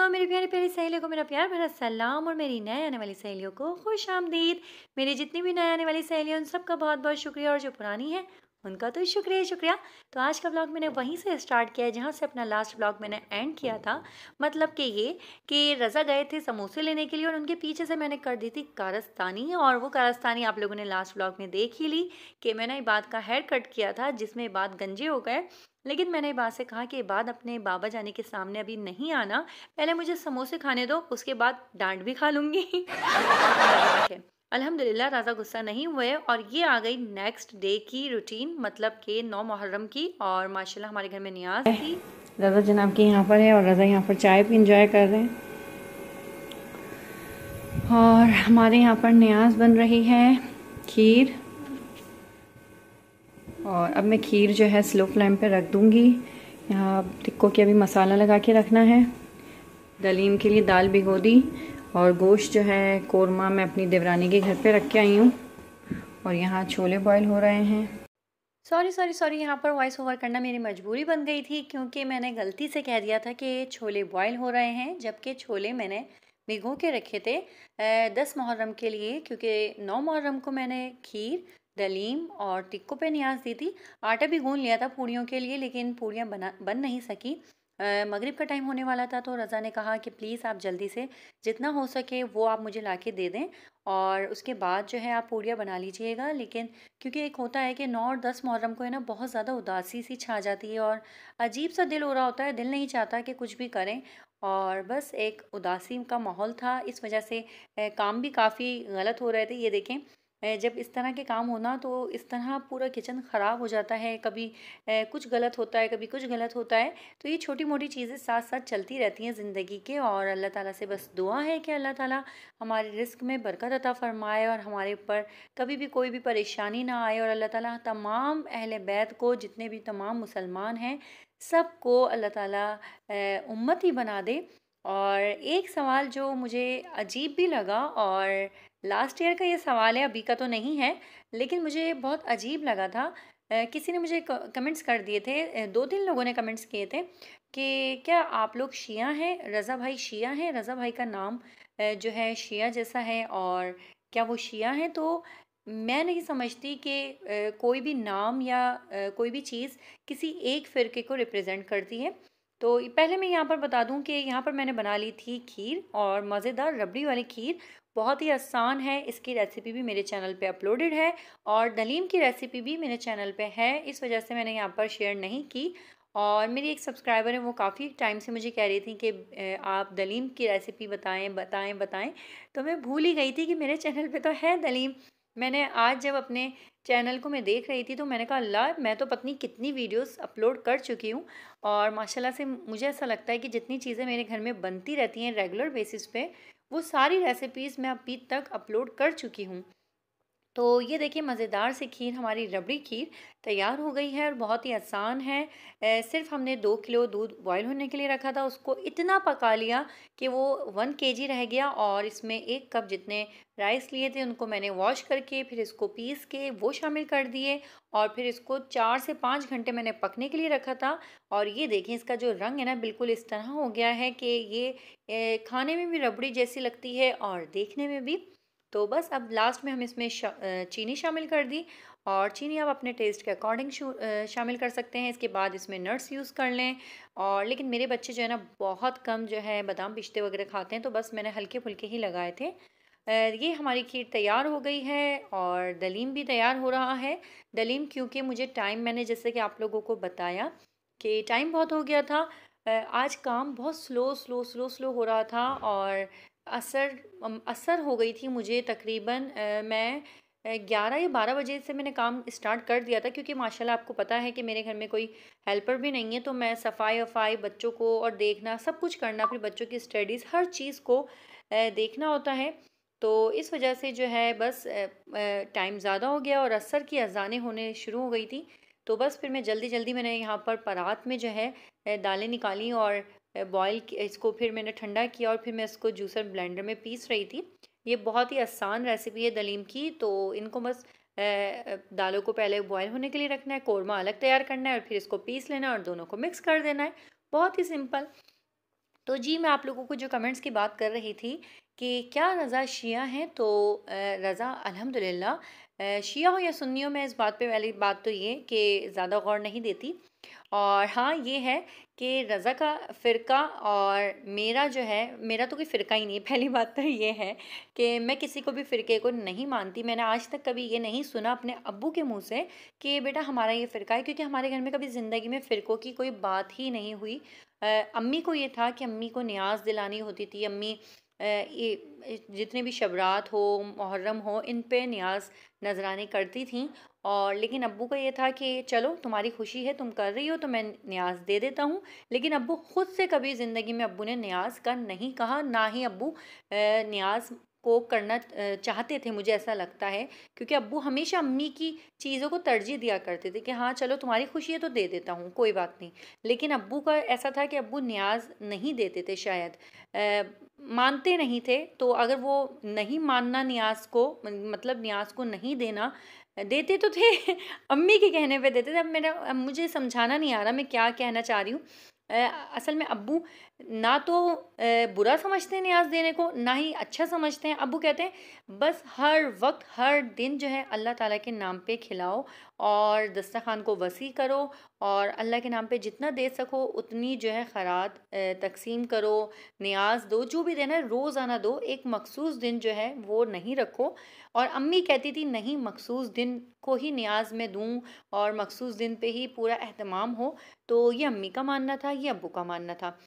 हाँ मेरी प्यारी प्यारी सहेलियों को मेरा प्यार भरा सलाम और मेरी नए आने वाली सहेलियों को खुश आमदीद मेरी जितनी भी नए आने वाली सहेलियाँ उन सबका बहुत बहुत शुक्रिया और जो पुरानी है उनका तो शुक्रिया शुक्रिया तो आज का ब्लॉग मैंने वहीं से स्टार्ट किया है जहाँ से अपना लास्ट ब्लॉग मैंने एंड किया था मतलब कि ये कि रज़ा गए थे समोसे लेने के लिए और उनके पीछे से मैंने कर दी थी कारस्तानी और वो कारस्तानी आप लोगों ने लास्ट ब्लॉग में देख ही ली कि मैंने बात का हेयर कट किया था जिसमें बात गंजे हो गए लेकिन मैंने बात से कहा कि बात अपने बाबा जाने के सामने अभी नहीं आना पहले मुझे समोसे खाने दो उसके बाद डांट भी खा लूँगी अल्हम्दुलिल्लाह राजा गुस्सा नहीं हुए और ये आ गई नेक्स्ट डे की रूटीन मतलब के नौ मुहर्रम की और माशाल्लाह हमारे घर में नियाज थी रजा जनाब के यहाँ पर है और रजा यहाँ पर चाय भी इंजॉय कर रहे हैं और हमारे यहाँ पर नियाज बन रही है खीर और अब मैं खीर जो है स्लो फ्लेम पे रख दूँगी यहाँ टिक्को के अभी मसाला लगा के रखना है दलीम के लिए दाल भिगो दी और गोश्त जो है कोरमा मैं अपनी देवरानी के घर पे रख के आई हूँ और यहाँ छोले बॉयल हो रहे हैं सॉरी सॉरी सॉरी यहाँ पर वॉइस ओवर करना मेरी मजबूरी बन गई थी क्योंकि मैंने गलती से कह दिया था कि छोले बॉयल हो रहे हैं जबकि छोले मैंने भिगो के रखे थे दस मुहर्रम के लिए क्योंकि नौ मुहर्रम को मैंने खीर दलीम और टिक्को पे न्याज दी थी आटा भी गूंद लिया था पूड़ियों के लिए लेकिन पूड़ियाँ बना बन नहीं सकी मगरिब का टाइम होने वाला था तो रज़ा ने कहा कि प्लीज़ आप जल्दी से जितना हो सके वो आप मुझे ला के दे दें और उसके बाद जो है आप पूड़ियाँ बना लीजिएगा लेकिन क्योंकि एक होता है कि नौ और दस मुहर्रम को है ना बहुत ज़्यादा उदासी सी छा जाती है और अजीब सा दिल हो रहा होता है दिल नहीं चाहता कि कुछ भी करें और बस एक उदासी का माहौल था इस वजह से काम भी काफ़ी गलत हो रहे थे ये देखें जब इस तरह के काम होना तो इस तरह पूरा किचन ख़राब हो जाता है कभी कुछ गलत होता है कभी कुछ गलत होता है तो ये छोटी मोटी चीज़ें साथ साथ चलती रहती हैं ज़िंदगी के और अल्लाह ताला से बस दुआ है कि अल्लाह ताला हमारे रिस्क में बरकत अता फ़रमाए और हमारे ऊपर कभी भी कोई भी परेशानी ना आए और अल्लाह ताला तमाम अहल बैत को जितने भी तमाम मुसलमान हैं सबको अल्लाह ताला उम्मत ही बना दे और एक सवाल जो मुझे अजीब भी लगा और लास्ट ईयर का ये सवाल है अभी का तो नहीं है लेकिन मुझे बहुत अजीब लगा था किसी ने मुझे कमेंट्स कर दिए थे दो तीन लोगों ने कमेंट्स किए थे कि क्या आप लोग शिया हैं रज़ा भाई शिया हैं रज़ा भाई का नाम जो है शिया जैसा है और क्या वो शिया हैं तो मैं नहीं समझती कि कोई भी नाम या कोई भी चीज़ किसी एक फ़िरके को रिप्रेजेंट करती है तो पहले मैं यहाँ पर बता दूँ कि यहाँ पर मैंने बना ली थी खीर और मज़ेदार रबड़ी वाली खीर बहुत ही आसान है इसकी रेसिपी भी मेरे चैनल पे अपलोडेड है और दलीम की रेसिपी भी मेरे चैनल पे है इस वजह से मैंने यहाँ पर शेयर नहीं की और मेरी एक सब्सक्राइबर है वो काफ़ी टाइम से मुझे कह रही थी कि आप दलीम की रेसिपी बताएं बताएं बताएं तो मैं भूल ही गई थी कि मेरे चैनल पे तो है दलीम मैंने आज जब अपने चैनल को मैं देख रही थी तो मैंने कहा अल्लाह मैं तो पत्नी कितनी वीडियोस अपलोड कर चुकी हूँ और माशाल्लाह से मुझे ऐसा लगता है कि जितनी चीज़ें मेरे घर में बनती रहती हैं रेगुलर बेसिस पे वो सारी रेसिपीज़ मैं अभी तक अपलोड कर चुकी हूँ तो ये देखिए मज़ेदार सी खीर हमारी रबड़ी खीर तैयार हो गई है और बहुत ही आसान है ए, सिर्फ हमने दो किलो दूध बॉयल होने के लिए रखा था उसको इतना पका लिया कि वो वन के जी रह गया और इसमें एक कप जितने राइस लिए थे उनको मैंने वॉश करके फिर इसको पीस के वो शामिल कर दिए और फिर इसको चार से पाँच घंटे मैंने पकने के लिए रखा था और ये देखें इसका जो रंग है ना बिल्कुल इस तरह हो गया है कि ये खाने में भी रबड़ी जैसी लगती है और देखने में भी तो बस अब लास्ट में हम इसमें शा, चीनी शामिल कर दी और चीनी आप अपने टेस्ट के अकॉर्डिंग शामिल कर सकते हैं इसके बाद इसमें नट्स यूज़ कर लें और लेकिन मेरे बच्चे जो है ना बहुत कम जो है बादाम पिश्ते वगैरह खाते हैं तो बस मैंने हल्के फुल्के ही लगाए थे ये हमारी खीर तैयार हो गई है और दलीम भी तैयार हो रहा है दलीम क्योंकि मुझे टाइम मैंने जैसे कि आप लोगों को बताया कि टाइम बहुत हो गया था आज काम बहुत स्लो स्लो स्लो स्लो हो रहा था और असर असर हो गई थी मुझे तकरीबन मैं ग्यारह या बारह बजे से मैंने काम स्टार्ट कर दिया था क्योंकि माशाल्लाह आपको पता है कि मेरे घर में कोई हेल्पर भी नहीं है तो मैं सफ़ाई वफाई बच्चों को और देखना सब कुछ करना फिर बच्चों की स्टडीज़ हर चीज़ को देखना होता है तो इस वजह से जो है बस टाइम ज़्यादा हो गया और असर की अजानें होने शुरू हो गई थी तो बस फिर मैं जल्दी जल्दी मैंने यहाँ पर परात में जो है दालें निकाली और बॉयल इसको फिर मैंने ठंडा किया और फिर मैं इसको जूसर ब्लेंडर में पीस रही थी ये बहुत ही आसान रेसिपी है दलीम की तो इनको बस दालों को पहले बॉयल होने के लिए रखना है कौरमा अलग तैयार करना है और फिर इसको पीस लेना है और दोनों को मिक्स कर देना है बहुत ही सिंपल तो जी मैं आप लोगों को जो कमेंट्स की बात कर रही थी कि क्या रज़ा शिया हैं तो रज़ा अलहमदिल्ला शिया हो या सुन्नियों में इस बात पे पहली बात तो ये कि ज़्यादा गौर नहीं देती और हाँ ये है कि रज़ा का फ़िरका और मेरा जो है मेरा तो कोई फ़िरका ही नहीं है पहली बात तो ये है कि मैं किसी को भी फ़िरके को नहीं मानती मैंने आज तक कभी ये नहीं सुना अपने अब्बू के मुंह से कि बेटा हमारा ये फ़िरका है क्योंकि हमारे घर में कभी ज़िंदगी में फ़िरकों की कोई बात ही नहीं हुई अम्मी को ये था कि अम्मी को न्याज दिलानी होती थी अम्मी जितने भी शबरात हो मुहर्रम हो इन पे न्याज नजराने करती थी और लेकिन अब्बू का ये था कि चलो तुम्हारी खुशी है तुम कर रही हो तो मैं न्याज दे देता हूँ लेकिन अब्बू ख़ुद से कभी ज़िंदगी में अब्बू ने न्याज का नहीं कहा ना ही अब्बू न्याज को करना चाहते थे मुझे ऐसा लगता है क्योंकि अब्बू हमेशा अम्मी की चीज़ों को तरजीह दिया करते थे कि हाँ चलो तुम्हारी खुशी है तो दे देता हूँ कोई बात नहीं लेकिन अब्बू का ऐसा था कि अब्बू न्याज नहीं देते थे शायद मानते नहीं थे तो अगर वो नहीं मानना न्याज को मतलब न्याज को नहीं देना देते तो थे अम्मी के कहने पे देते थे अब मेरा अब मुझे समझाना नहीं आ रहा मैं क्या कहना चाह रही हूँ असल में अब्बू ना तो बुरा समझते हैं न्याज देने को ना ही अच्छा समझते हैं अबू कहते हैं बस हर वक्त हर दिन जो है अल्लाह ताला के नाम पे खिलाओ और दस्तरखान को वसी करो और अल्लाह के नाम पे जितना दे सको उतनी जो है खरात तकसीम करो न्याज दो जो भी देना है रोज़ाना दो एक मखसूस दिन जो है वो नहीं रखो और अम्मी कहती थी नहीं मखसूस दिन को ही न्याज में दूँ और मखसूस दिन पर ही पूरा अहतमाम हो तो ये अम्मी का मानना था ये अबू का मानना था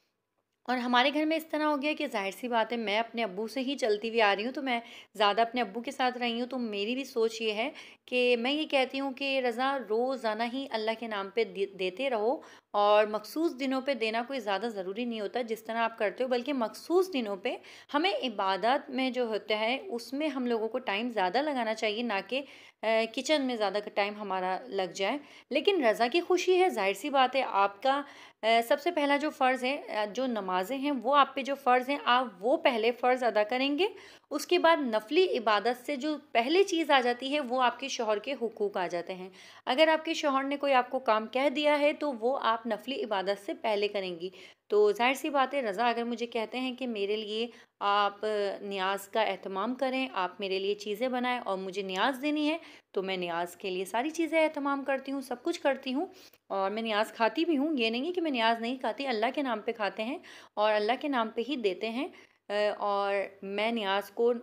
और हमारे घर में इस तरह हो गया कि जाहिर सी बात है मैं अपने अब्बू से ही चलती हुई आ रही हूँ तो मैं ज़्यादा अपने अब्बू के साथ रही हूँ तो मेरी भी सोच ये है कि मैं ये कहती हूँ कि रज़ा रोज़ाना ही अल्लाह के नाम पे देते रहो और मखसूस दिनों पे देना कोई ज़्यादा ज़रूरी नहीं होता जिस तरह आप करते हो बल्कि मखसूस दिनों पे हमें इबादत में जो होता है उसमें हम लोगों को टाइम ज़्यादा लगाना चाहिए ना कि किचन में ज़्यादा टाइम हमारा लग जाए लेकिन रज़ा की खुशी है जाहिर सी बात है आपका सबसे पहला जो फ़र्ज़ है जो नमाज़ें हैं वो आप पे जो फ़र्ज़ हैं आप वो पहले फ़र्ज़ अदा करेंगे उसके बाद नफली इबादत से जो पहले चीज़ आ जाती है वो आपके शोहर के हुकूक आ जाते हैं अगर आपके शोहर ने कोई आपको काम कह दिया है तो वो आप नफली इबादत से पहले करेंगी तो जाहिर सी बात है रज़ा अगर मुझे कहते हैं कि मेरे लिए आप न्याज का अहतमाम करें आप मेरे लिए चीज़ें बनाएं और मुझे न्याज देनी है तो मैं न्याज के लिए सारी चीज़ें अहतमाम करती हूँ सब कुछ करती हूँ और मैं न्याज खाती भी हूँ ये नहीं है कि मैं न्याज नहीं खाती अल्लाह के नाम पे खाते हैं और अल्लाह के नाम पे ही देते हैं और मैं न्याज को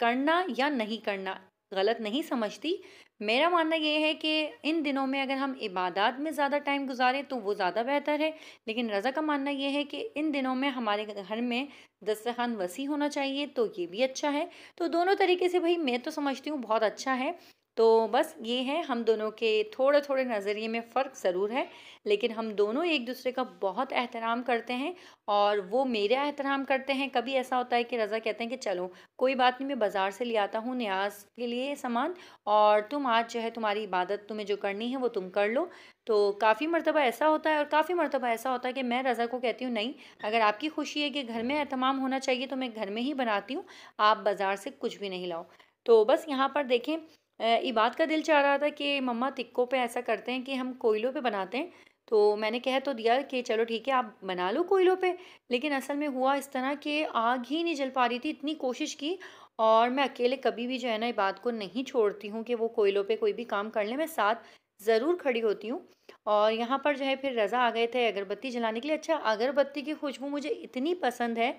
करना या नहीं करना गलत नहीं समझती मेरा मानना यह है कि इन दिनों में अगर हम इबादत में ज़्यादा टाइम गुजारें तो वो ज़्यादा बेहतर है लेकिन रज़ा का मानना यह है कि इन दिनों में हमारे घर में दस्तखान वसी होना चाहिए तो ये भी अच्छा है तो दोनों तरीके से भाई मैं तो समझती हूँ बहुत अच्छा है तो बस ये है हम दोनों के थोड़े थोड़े नज़रिए में फ़र्क ज़रूर है लेकिन हम दोनों एक दूसरे का बहुत एहतराम करते हैं और वो मेरा एहतराम करते हैं कभी ऐसा होता है कि रज़ा कहते हैं कि चलो कोई बात नहीं मैं बाज़ार से ले आता हूँ न्याज के लिए सामान और तुम आज जो है तुम्हारी इबादत तुम्हें जो करनी है वो तुम कर लो तो काफ़ी मरतबा ऐसा होता है और काफ़ी मरतबा ऐसा होता है कि मैं रज़ा को कहती हूँ नहीं अगर आपकी खुशी है कि घर में एहतमाम होना चाहिए तो मैं घर में ही बनाती हूँ आप बाज़ार से कुछ भी नहीं लाओ तो बस यहाँ पर देखें इबाद का दिल चाह रहा था कि मम्मा तिक्को पे ऐसा करते हैं कि हम कोयलों पे बनाते हैं तो मैंने कह तो दिया कि चलो ठीक है आप बना लो कोयलों पे लेकिन असल में हुआ इस तरह कि आग ही नहीं जल पा रही थी इतनी कोशिश की और मैं अकेले कभी भी जो है ना इबाद को नहीं छोड़ती हूँ कि वो कोयलों पे कोई भी काम कर ले मैं साथ ज़रूर खड़ी होती हूँ और यहाँ पर जो है फिर रज़ा आ गए थे अगरबत्ती जलाने के लिए अच्छा अगरबत्ती की खुशबू मुझे इतनी पसंद है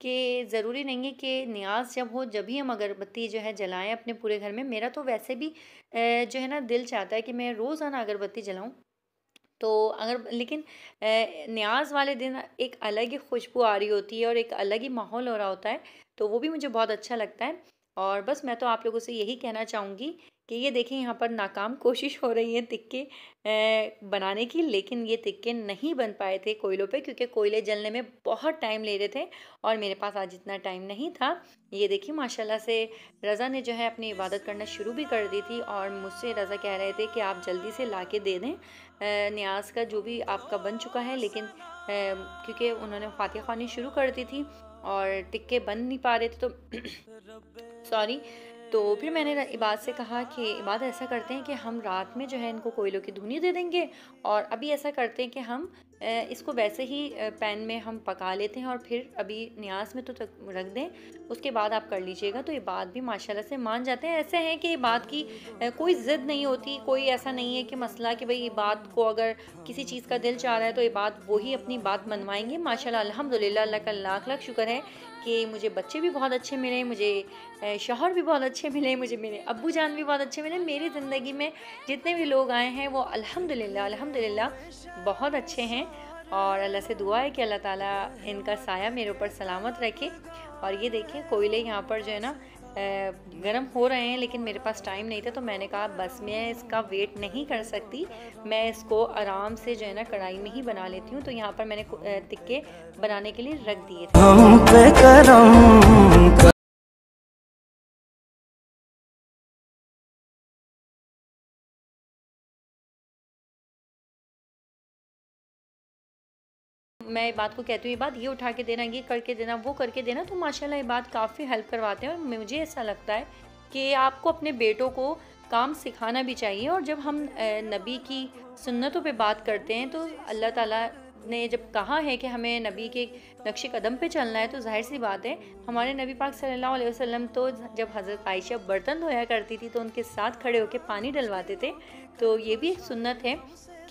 कि ज़रूरी नहीं है कि न्याज जब हो जब ही हम अगरबत्ती जो है जलाएं अपने पूरे घर में मेरा तो वैसे भी जो है ना दिल चाहता है कि मैं रोज़ाना अगरबत्ती जलाऊं तो अगर लेकिन न्याज वाले दिन एक अलग ही खुशबू आ रही होती है और एक अलग ही माहौल हो रहा होता है तो वो भी मुझे बहुत अच्छा लगता है और बस मैं तो आप लोगों से यही कहना चाहूँगी कि ये देखें यहाँ पर नाकाम कोशिश हो रही है तिक्के बनाने की लेकिन ये तिक्के नहीं बन पाए थे कोयलों पे क्योंकि कोयले जलने में बहुत टाइम ले रहे थे और मेरे पास आज इतना टाइम नहीं था ये देखिए माशाल्लाह से रज़ा ने जो है अपनी इबादत करना शुरू भी कर दी थी और मुझसे रज़ा कह रहे थे कि आप जल्दी से ला के दे दें न्याज का जो भी आपका बन चुका है लेकिन क्योंकि उन्होंने फातिहा खानी शुरू कर दी थी और टिक्के बन नहीं पा रहे थे तो सॉरी तो फिर मैंने इबाद से कहा कि इबाद ऐसा करते हैं कि हम रात में जो है इनको कोयलों की धुनी दे देंगे और अभी ऐसा करते हैं कि हम इसको वैसे ही पैन में हम पका लेते हैं और फिर अभी न्यास में तो रख दें उसके बाद आप कर लीजिएगा तो ये बात भी माशाल्लाह से मान जाते हैं ऐसे हैं कि ये बात की कोई ज़िद नहीं होती कोई ऐसा नहीं है कि मसला कि भाई ये बात को अगर किसी चीज़ का दिल चाह रहा है तो ये बात वही अपनी बात मनवाएंगे माशाल्लाह अल्हम्दुलिल्लाह अल्लाह का लाख लाख शुक्र है कि मुझे बच्चे भी बहुत अच्छे मिले मुझे शोहर भी बहुत अच्छे मिले मुझे मेरे अबू जान भी बहुत अच्छे मिले मेरी ज़िंदगी में जितने भी लोग आए हैं वो अलहमदिल्ला अलहमदिल्ला बहुत अच्छे हैं और अल्लाह से दुआ है कि अल्लाह ताला इनका साया मेरे ऊपर सलामत रखे और ये देखें कोयले यहाँ पर जो है ना गर्म हो रहे हैं लेकिन मेरे पास टाइम नहीं था तो मैंने कहा बस मैं इसका वेट नहीं कर सकती मैं इसको आराम से जो है ना कढ़ाई में ही बना लेती हूँ तो यहाँ पर मैंने टिक्के बनाने के लिए रख दिए थे मैं ये बात को कहती हूँ ये बात ये उठा के देना ये करके देना वो करके देना तो माशाल्लाह ये बात काफ़ी हेल्प करवाते हैं और मुझे ऐसा लगता है कि आपको अपने बेटों को काम सिखाना भी चाहिए और जब हम नबी की सुन्नतों पे बात करते हैं तो अल्लाह ताला ने जब कहा है कि हमें नबी के नक्श कदम पे चलना है तो जाहिर सी बात है हमारे नबी पाक सल्लल्लाहु अलैहि वसल्लम तो जब हज़रत आयशा बर्तन धोया करती थी तो उनके साथ खड़े होकर पानी डलवाते थे तो ये भी एक सुन्नत है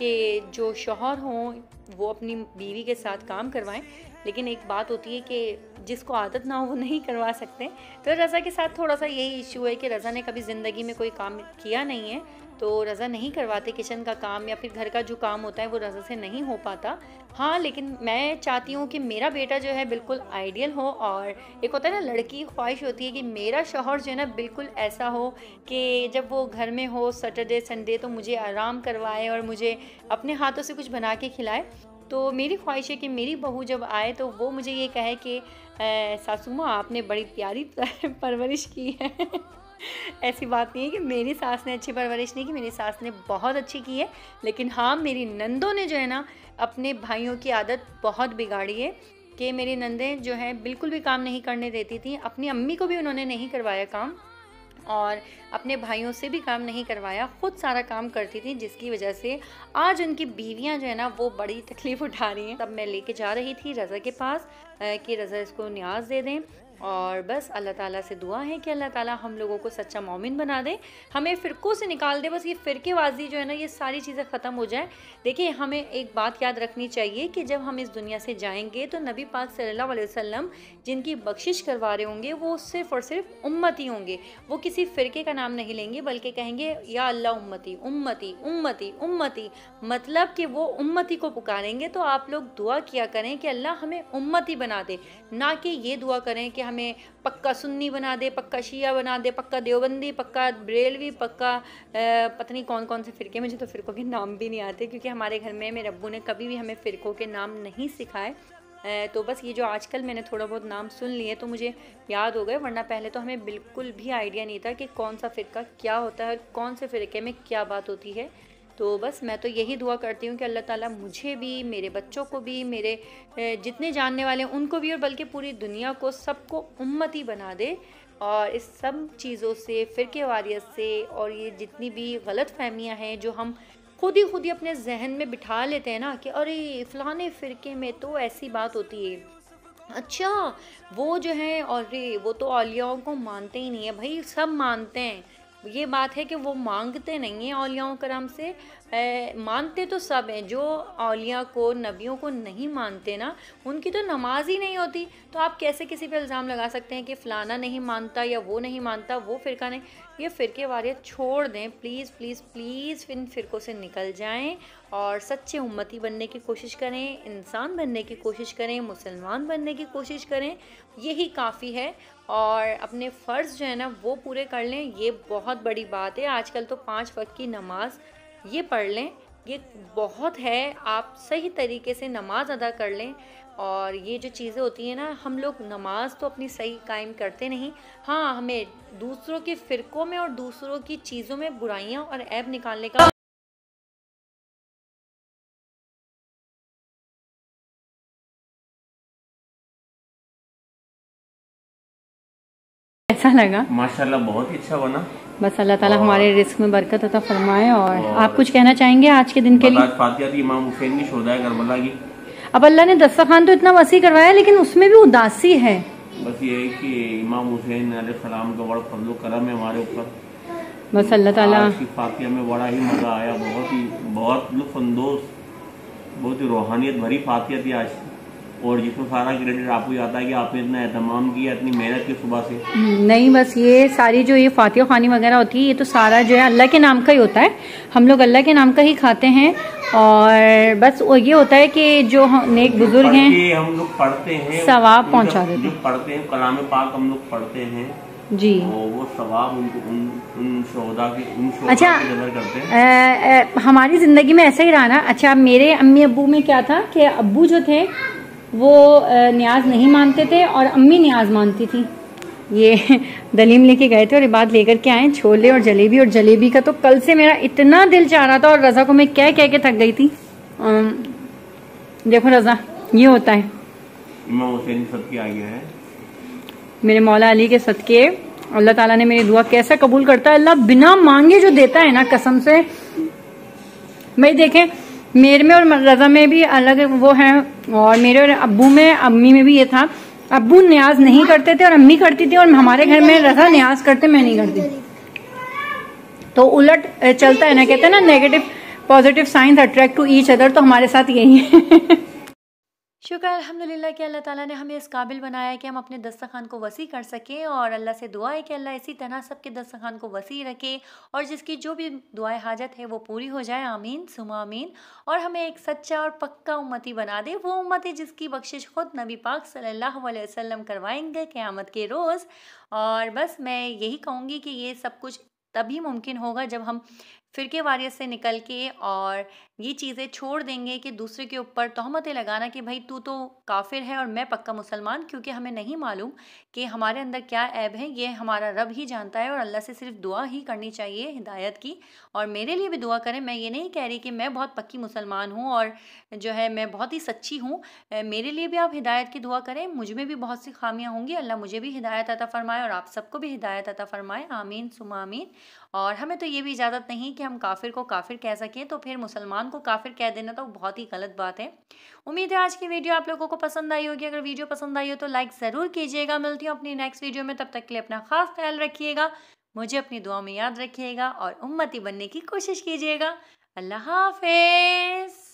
कि जो शोहर हों वो अपनी बीवी के साथ काम करवाएं लेकिन एक बात होती है कि जिसको आदत ना हो वो नहीं करवा सकते तो रज़ा के साथ थोड़ा सा यही इशू है कि रज़ा ने कभी ज़िंदगी में कोई काम किया नहीं है तो रज़ा नहीं करवाते किचन का काम या फिर घर का जो काम होता है वो रज़ा से नहीं हो पाता हाँ लेकिन मैं चाहती हूँ कि मेरा बेटा जो है बिल्कुल आइडियल हो और एक होता है ना लड़की ख्वाहिश होती है कि मेरा शोहर जो है ना बिल्कुल ऐसा हो कि जब वो घर में हो सैटरडे संडे तो मुझे आराम करवाए और मुझे अपने हाथों से कुछ बना के खिलाए तो मेरी ख्वाहिश है कि मेरी बहू जब आए तो वो मुझे ये कहे कि सासू माँ आपने बड़ी प्यारी परवरिश की है ऐसी बात नहीं है कि मेरी सास ने अच्छी परवरिश नहीं की मेरी सास ने बहुत अच्छी की है लेकिन हाँ मेरी नंदों ने जो है ना अपने भाइयों की आदत बहुत बिगाड़ी है कि मेरी नंदें जो हैं बिल्कुल भी काम नहीं करने देती थी अपनी अम्मी को भी उन्होंने नहीं करवाया काम और अपने भाइयों से भी काम नहीं करवाया खुद सारा काम करती थी जिसकी वजह से आज उनकी बीवियाँ जो है ना वो बड़ी तकलीफ़ उठा रही हैं तब मैं लेके जा रही थी रज़ा के पास कि रज़ा इसको न्याज दे दें और बस अल्लाह ताला से दुआ है कि अल्लाह ताला हम लोगों को सच्चा मोमिन बना दे हमें फ़िरकों से निकाल दे बस ये फ़िरकेबाजी जो है ना ये सारी चीज़ें ख़त्म हो जाए देखिए हमें एक बात याद रखनी चाहिए कि जब हम इस दुनिया से जाएंगे तो नबी पाक सल्लल्लाहु अलैहि वसल्लम जिनकी बख्शिश करवा रहे होंगे वो सिर्फ़ और सिर्फ उम्मती होंगे वो किसी फ़िरके का नाम नहीं लेंगे बल्कि कहेंगे या अल्लाह उम्मती उम्मती उम्मती उम्मती मतलब कि वो उम्मती को पुकारेंगे तो आप लोग दुआ किया करें कि अल्लाह हमें उम्मती बना दे ना कि ये दुआ करें कि हमें पक्का सुन्नी बना दे पक्का शिया बना दे पक्का देवबंदी पक्का बरेलवी पक्का पता नहीं कौन कौन से फ़िरके मुझे तो फ़िरकों के नाम भी नहीं आते क्योंकि हमारे घर में मेरे अबू ने कभी भी हमें फ़िरकों के नाम नहीं सिखाए तो बस ये जो आजकल मैंने थोड़ा बहुत नाम सुन लिए तो मुझे याद हो गए वरना पहले तो हमें बिल्कुल भी आइडिया नहीं था कि कौन सा फ़िरका क्या होता है और कौन से फ़िरके में क्या बात होती है तो बस मैं तो यही दुआ करती हूँ कि अल्लाह ताला मुझे भी मेरे बच्चों को भी मेरे जितने जानने वाले हैं उनको भी और बल्कि पूरी दुनिया को सबको उम्मती बना दे और इस सब चीज़ों से फ़िरके वारियत से और ये जितनी भी गलत फहमियाँ हैं जो हम खुद ही खुद ही अपने जहन में बिठा लेते हैं ना कि अरे फ़लाने फ़िरके में तो ऐसी बात होती है अच्छा वो जो है और वो तो अलियाओं को मानते ही नहीं है भाई सब मानते हैं ये बात है कि वो मांगते नहीं हैं अलियाओं कराम से मानते तो सब हैं जो अलिया को नबियों को नहीं मानते ना उनकी तो नमाज ही नहीं होती तो आप कैसे किसी पे इल्ज़ाम लगा सकते हैं कि फ़लाना नहीं मानता या वो नहीं मानता वो फ़िरका नहीं ये फ़िरके वारे छोड़ दें प्लीज़ प्लीज़ प्लीज़ इन फ़िरक़ों से निकल जाएँ और सच्चे उम्मती बनने की कोशिश करें इंसान बनने की कोशिश करें मुसलमान बनने की कोशिश करें यही काफ़ी है और अपने फ़र्ज़ जो है ना वो पूरे कर लें ये बहुत बड़ी बात है आजकल तो पाँच वक्त की नमाज़ ये पढ़ लें ये बहुत है आप सही तरीके से नमाज़ अदा कर लें और ये जो चीज़ें होती हैं ना हम लोग नमाज तो अपनी सही कायम करते नहीं हाँ हमें दूसरों के फ़िरकों में और दूसरों की चीज़ों में बुराइयाँ और ऐब निकालने का कैसा लगा माशाल्लाह बहुत ही अच्छा बना बस अल्लाह ताला हमारे रिस्क में बरकत अता फरमाए और, और आप कुछ कहना चाहेंगे आज के दिन के लिए इमाम हुसैन की करबला की अब अल्लाह ने दस्तरखान तो इतना वसी करवाया लेकिन उसमें भी उदासी है बस ये है कि इमाम हुसैन सलाम का बड़ा फजल करम है हमारे ऊपर बस अल्लाह ताला फातिया में बड़ा ही मज़ा आया बहुत ही बहुत लुफानंदोज बहुत ही रूहानियत भरी फातिया थी आज और जिसमें सारा क्रेडिट आपको जाता है कि आपने इतना एहतमाम किया इतनी मेहनत की सुबह से नहीं बस ये सारी जो ये फातिया खानी वगैरह होती है ये तो सारा जो है अल्लाह के नाम का ही होता है हम लोग अल्लाह के नाम का ही खाते हैं और बस वो ये होता है कि जो नेक बुजुर्ग हैं हम लोग पढ़ते हैं सवाब पहुँचा देते हैं पढ़ते हैं कलाम पाक हम लोग पढ़ते हैं जी तो वो सवाब उनको उन उन शोधा के उन शोधा अच्छा करते हैं आ, आ, हमारी ज़िंदगी में ऐसा ही रहा ना अच्छा मेरे अम्मी अबू में क्या था कि अबू जो थे वो न्याज नहीं मानते थे और अम्मी न्याज मानती थी ये दलीम लेके गए थे और ये बात लेकर के आए छोले और जलेबी और जलेबी का तो कल से मेरा इतना दिल चाह रहा था और रज़ा को मैं कह कह के थक गई थी देखो रज़ा ये होता है मेरे मौला अली के सदके अल्लाह ताला ने मेरी दुआ कैसा कबूल करता है अल्लाह बिना मांगे जो देता है ना कसम से भाई देखें मेरे में और रज़ा में भी अलग वो है और मेरे और अबू में अम्मी में भी ये था अबू न्याज नहीं करते थे और अम्मी करती थी और हमारे घर में रज़ा न्याज करते मैं नहीं करती तो उलट चलता है ना कहते हैं ना negative positive science attract to each other तो हमारे साथ यही है शुक्र अल्हम्दुलिल्लाह कि अल्लाह ताला ने हमें इस काबिल बनाया है कि हम अपने दस्तखान को वसी कर सकें और अल्लाह से दुआ है कि अल्लाह इसी तरह सबके दस्तखान को वसी रखे और जिसकी जो भी दुआएं हाजत है वो पूरी हो जाए आमीन सुमा आमीन और हमें एक सच्चा और पक्का उम्मती बना दे वो उम्मती जिसकी बख्शिश खुद नबी पाक सल्ला अलैहि करवाएंगे क़्यामत के रोज़ और बस मैं यही कहूँगी कि ये सब कुछ तभी मुमकिन होगा जब हम फिरके वारियत से निकल के और ये चीज़ें छोड़ देंगे कि दूसरे के ऊपर तहमतें लगाना कि भाई तू तो काफिर है और मैं पक्का मुसलमान क्योंकि हमें नहीं मालूम कि हमारे अंदर क्या ऐब है ये हमारा रब ही जानता है और अल्लाह से सिर्फ दुआ ही करनी चाहिए हिदायत की और मेरे लिए भी दुआ करें मैं ये नहीं कह रही कि मैं बहुत पक्की मुसलमान हूँ और जो है मैं बहुत ही सच्ची हूँ मेरे लिए भी आप हिदायत की दुआ करें मुझ में भी बहुत सी खामियाँ होंगी अल्लाह मुझे भी हिदायत अता फ़रमाए और आप सबको भी हिदायत अता फ़रमाए आमीन सुमामीन और हमें तो ये भी इजाज़त नहीं कि हम काफिर को काफिर कह सकें तो फिर मुसलमान को काफिर कह देना तो बहुत ही गलत बात है उम्मीद है आज की वीडियो आप लोगों को पसंद आई होगी अगर वीडियो पसंद आई हो तो लाइक ज़रूर कीजिएगा मिलती हूँ अपनी नेक्स्ट वीडियो में तब तक के लिए अपना खास ख्याल रखिएगा मुझे अपनी दुआ में याद रखिएगा और उम्मती बनने की कोशिश कीजिएगा अल्लाह हाफिज़